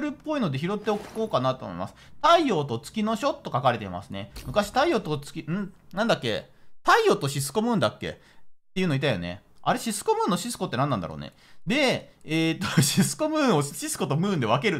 ルっぽいので拾っておこうかなと思います。太陽と月の書と書かれていますね。昔太陽と月、んなんだっけ太陽とシスコムーンだっけっていうのいたよね。あれ、シスコムーンのシスコって何なんだろうね。で、えー、っと、シスコムーンをシスコとムーンで分ける